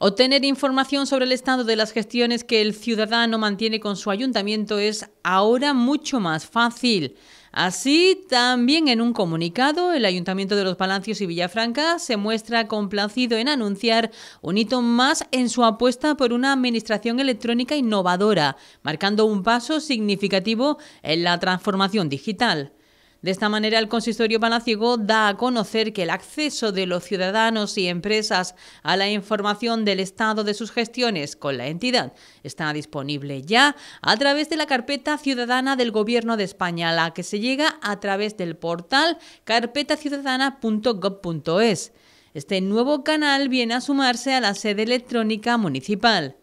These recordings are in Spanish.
Obtener información sobre el estado de las gestiones que el ciudadano mantiene con su ayuntamiento es ahora mucho más fácil. Así, también en un comunicado, el Ayuntamiento de los Palacios y Villafranca se muestra complacido en anunciar un hito más en su apuesta por una administración electrónica innovadora, marcando un paso significativo en la transformación digital. De esta manera, el consistorio palaciego da a conocer que el acceso de los ciudadanos y empresas a la información del estado de sus gestiones con la entidad está disponible ya a través de la carpeta ciudadana del Gobierno de España, a la que se llega a través del portal carpetaciudadana.gov.es. Este nuevo canal viene a sumarse a la sede electrónica municipal.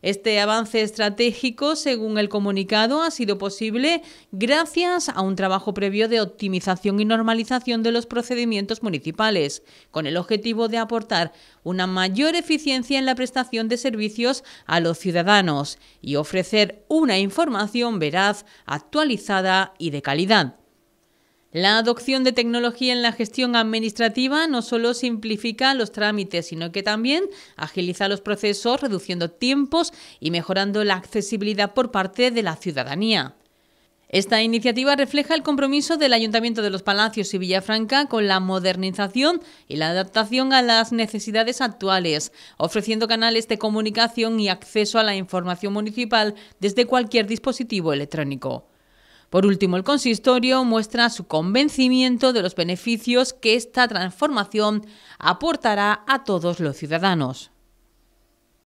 Este avance estratégico, según el comunicado, ha sido posible gracias a un trabajo previo de optimización y normalización de los procedimientos municipales, con el objetivo de aportar una mayor eficiencia en la prestación de servicios a los ciudadanos y ofrecer una información veraz, actualizada y de calidad. La adopción de tecnología en la gestión administrativa no solo simplifica los trámites, sino que también agiliza los procesos, reduciendo tiempos y mejorando la accesibilidad por parte de la ciudadanía. Esta iniciativa refleja el compromiso del Ayuntamiento de los Palacios y Villafranca con la modernización y la adaptación a las necesidades actuales, ofreciendo canales de comunicación y acceso a la información municipal desde cualquier dispositivo electrónico. Por último, el consistorio muestra su convencimiento de los beneficios que esta transformación aportará a todos los ciudadanos.